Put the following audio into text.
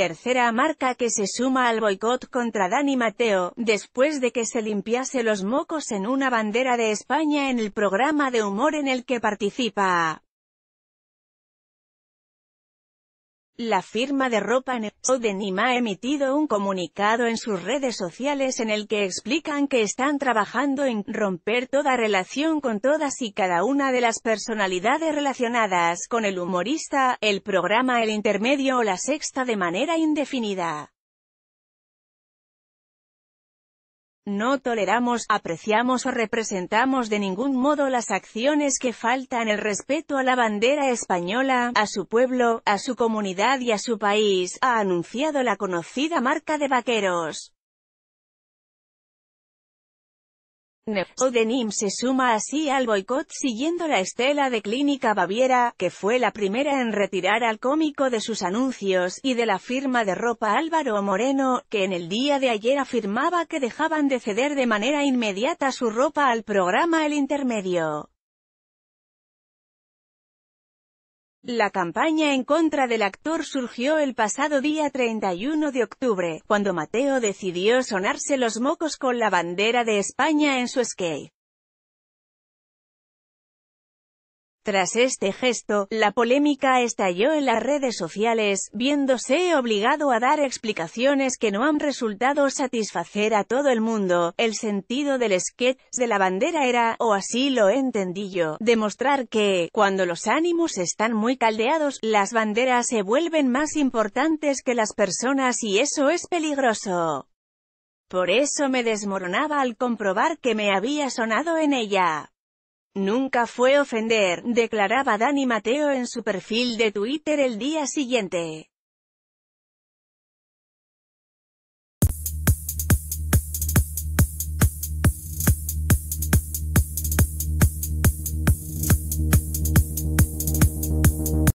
Tercera marca que se suma al boicot contra Dani Mateo, después de que se limpiase los mocos en una bandera de España en el programa de humor en el que participa. La firma de ropa Nima ha emitido un comunicado en sus redes sociales en el que explican que están trabajando en romper toda relación con todas y cada una de las personalidades relacionadas con el humorista, el programa El Intermedio o La Sexta de manera indefinida. No toleramos, apreciamos o representamos de ningún modo las acciones que faltan el respeto a la bandera española, a su pueblo, a su comunidad y a su país, ha anunciado la conocida marca de vaqueros. Odenim se suma así al boicot siguiendo la estela de Clínica Baviera, que fue la primera en retirar al cómico de sus anuncios, y de la firma de ropa Álvaro Moreno, que en el día de ayer afirmaba que dejaban de ceder de manera inmediata su ropa al programa El Intermedio. La campaña en contra del actor surgió el pasado día 31 de octubre, cuando Mateo decidió sonarse los mocos con la bandera de España en su skate. Tras este gesto, la polémica estalló en las redes sociales, viéndose obligado a dar explicaciones que no han resultado satisfacer a todo el mundo. El sentido del sketch de la bandera era, o así lo entendí yo, demostrar que, cuando los ánimos están muy caldeados, las banderas se vuelven más importantes que las personas y eso es peligroso. Por eso me desmoronaba al comprobar que me había sonado en ella. Nunca fue ofender, declaraba Dani Mateo en su perfil de Twitter el día siguiente.